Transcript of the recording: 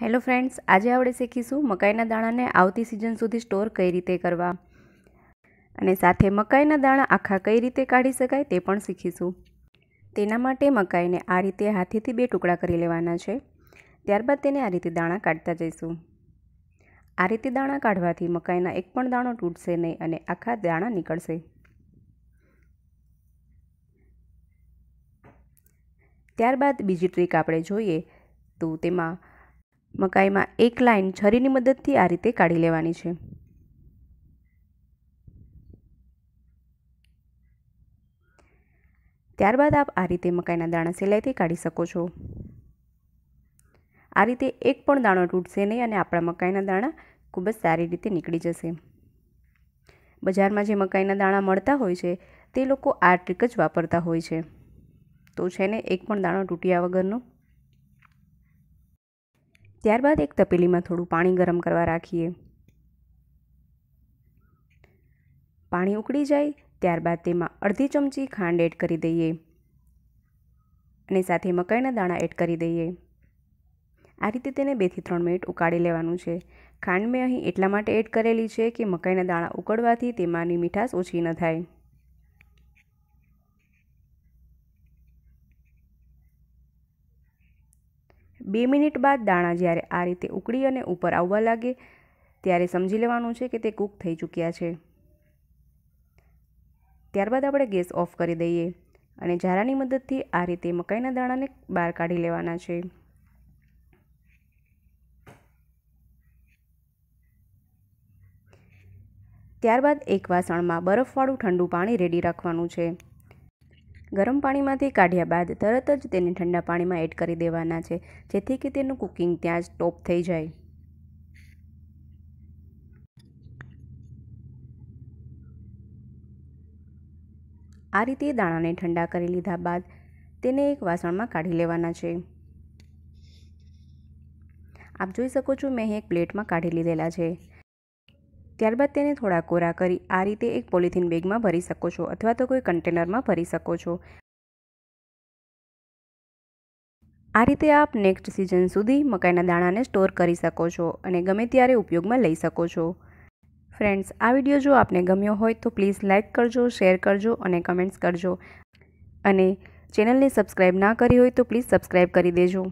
hello friends આજે આપણે શીખીશું મકાઈના દાણાને આવતી સિઝન સુધી સ્ટોર કઈ રીતે કરવા અને સાથે મકાઈના દાણા આખા કઈ રીતે કાઢી શકાય તે પણ શીખીશું તેના માટે મકાઈને આ રીતે હાથેથી બે ટુકડા કરી લેવાના છે ત્યારબાદ તેને આ રીતે દાણા કાઢતા જઈશું આ રીતે દાણા કાઢવાથી મકાઈના એક પણ દાણો તૂટશે નહીં અને આખા દાણા નીકળશે ત્યારબાદ બીજી ટ્રીક આપણે જોઈએ તો તેમાં મકાઈમાં એક લાઈન છરીની મદદથી આ રીતે કાઢી લેવાની છે ત્યારબાદ આપ આ રીતે મકાઈના દાણા સિલાઈથી કાઢી શકો છો આ રીતે એક પણ દાણો તૂટશે નહીં અને આપણા મકાઈના દાણા ખૂબ જ સારી રીતે નીકળી જશે બજારમાં જે મકાઈના દાણા મળતા હોય છે તે લોકો આ ટ્રીક જ વાપરતા હોય છે તો છે ને એક પણ દાણો તૂટ્યા વગરનો ત્યારબાદ એક તપેલીમાં થોડું પાણી ગરમ કરવા રાખીએ પાણી ઉકળી જાય ત્યારબાદ તેમાં અડધી ચમચી ખાંડ એડ કરી દઈએ અને સાથે મકાઈના દાણા એડ કરી દઈએ આ રીતે તેને બેથી ત્રણ મિનિટ ઉકાળી લેવાનું છે ખાંડ મેં અહીં એટલા માટે એડ કરેલી છે કે મકાઈના દાણા ઉકળવાથી તેમાંની મીઠાશ ઓછી ન થાય બે મિનિટ બાદ દાણા જ્યારે આ રીતે ઉકળી અને ઉપર આવવા લાગે ત્યારે સમજી લેવાનું છે કે તે કૂક થઈ ચૂક્યા છે ત્યારબાદ આપણે ગેસ ઓફ કરી દઈએ અને ઝારાની મદદથી આ રીતે મકાઈના દાણાને બહાર કાઢી લેવાના છે ત્યારબાદ એક વાસણમાં બરફવાળું ઠંડુ પાણી રેડી રાખવાનું છે ગરમ પાણીમાંથી કાઢ્યા બાદ તરત જ તેને ઠંડા પાણીમાં એડ કરી દેવાના છે જેથી કે તેનું કુકિંગ ત્યાં જ ટોપ થઈ જાય આ રીતે દાણાને ઠંડા કરી લીધા બાદ તેને એક વાસણમાં કાઢી લેવાના છે આપ જોઈ શકો છો મેં એક પ્લેટમાં કાઢી લીધેલા છે ત્યારબાદ તેને થોડા કોરા કરી આ રીતે એક પોલિથીન બેગમાં ભરી શકો છો અથવા તો કોઈ કન્ટેનરમાં ભરી શકો છો આ રીતે આપ નેક્સ્ટ સિઝન સુધી મકાઈના દાણાને સ્ટોર કરી શકો છો અને ગમે ત્યારે ઉપયોગમાં લઈ શકો છો ફ્રેન્ડ્સ આ વિડીયો જો આપને ગમ્યો હોય તો પ્લીઝ લાઇક કરજો શેર કરજો અને કમેન્ટ્સ કરજો અને ચેનલને સબસ્ક્રાઈબ ના કરી હોય તો પ્લીઝ સબસ્ક્રાઈબ કરી દેજો